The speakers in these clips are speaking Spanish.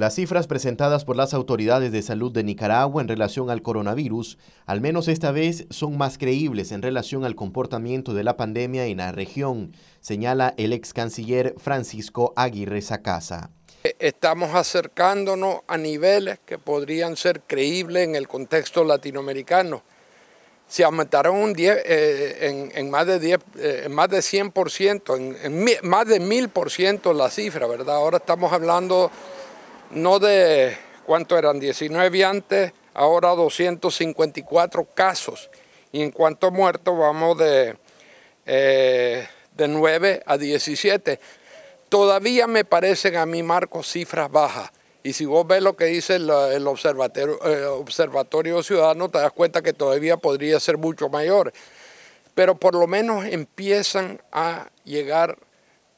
Las cifras presentadas por las autoridades de salud de Nicaragua en relación al coronavirus, al menos esta vez, son más creíbles en relación al comportamiento de la pandemia en la región, señala el ex canciller Francisco Aguirre Sacasa. Eh, estamos acercándonos a niveles que podrían ser creíbles en el contexto latinoamericano. Se aumentaron un 10, en, más de 10, más de 100%, en, en más de 1000% eh, la cifra, ¿verdad? Ahora estamos hablando no de, ¿cuánto eran? 19 antes, ahora 254 casos. Y en cuanto a muertos, vamos de, eh, de 9 a 17. Todavía me parecen a mí, Marco, cifras bajas. Y si vos ves lo que dice el, observatorio, el eh, observatorio Ciudadano, te das cuenta que todavía podría ser mucho mayor. Pero por lo menos empiezan a llegar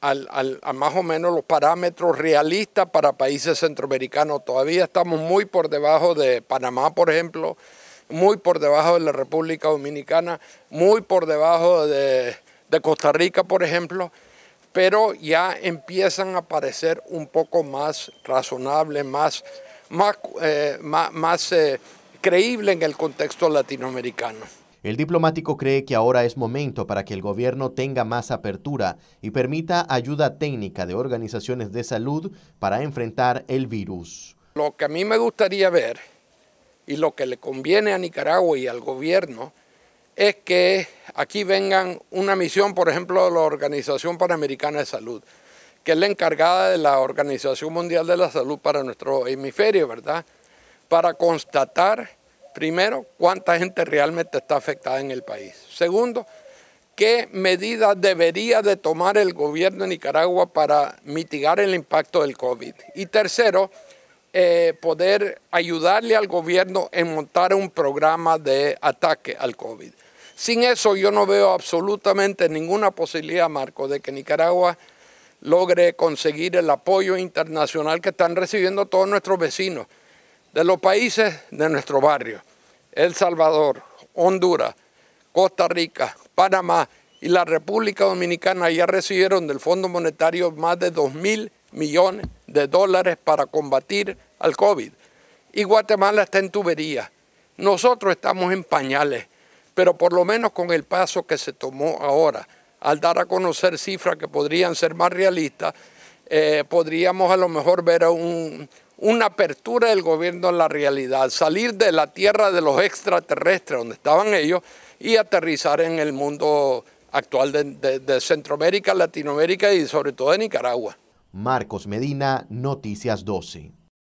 a más o menos los parámetros realistas para países centroamericanos. Todavía estamos muy por debajo de Panamá, por ejemplo, muy por debajo de la República Dominicana, muy por debajo de, Costa Rica, por ejemplo pero ya empiezan a parecer un poco más razonable, más, más, eh, eh, creíble en el contexto latinoamericano. El diplomático cree que ahora es momento para que el gobierno tenga más apertura y permita ayuda técnica de organizaciones de salud para enfrentar el virus. Lo que a mí me gustaría ver y lo que le conviene a Nicaragua y al gobierno es que aquí vengan una misión, por ejemplo, de la Organización Panamericana de Salud, que es la encargada de la Organización Mundial de la Salud para nuestro hemisferio, ¿verdad? Para constatar Primero, cuánta gente realmente está afectada en el país. Segundo, qué medidas debería de tomar el gobierno de Nicaragua para mitigar el impacto del COVID. Y tercero, eh, poder ayudarle al gobierno en montar un programa de ataque al COVID. Sin eso yo no veo absolutamente ninguna posibilidad, Marco, de que Nicaragua logre conseguir el apoyo internacional que están recibiendo todos nuestros vecinos de los países de nuestro barrio, El Salvador, Honduras, Costa Rica, Panamá y la República Dominicana ya recibieron del Fondo Monetario más de 2 mil millones de dólares para combatir al COVID. Y Guatemala está en tubería. Nosotros estamos en pañales, pero por lo menos con el paso que se tomó ahora, al dar a conocer cifras que podrían ser más realistas, eh, podríamos a lo mejor ver un, una apertura del gobierno a la realidad, salir de la tierra de los extraterrestres donde estaban ellos y aterrizar en el mundo actual de, de Centroamérica, Latinoamérica y sobre todo de Nicaragua. Marcos Medina, Noticias 12.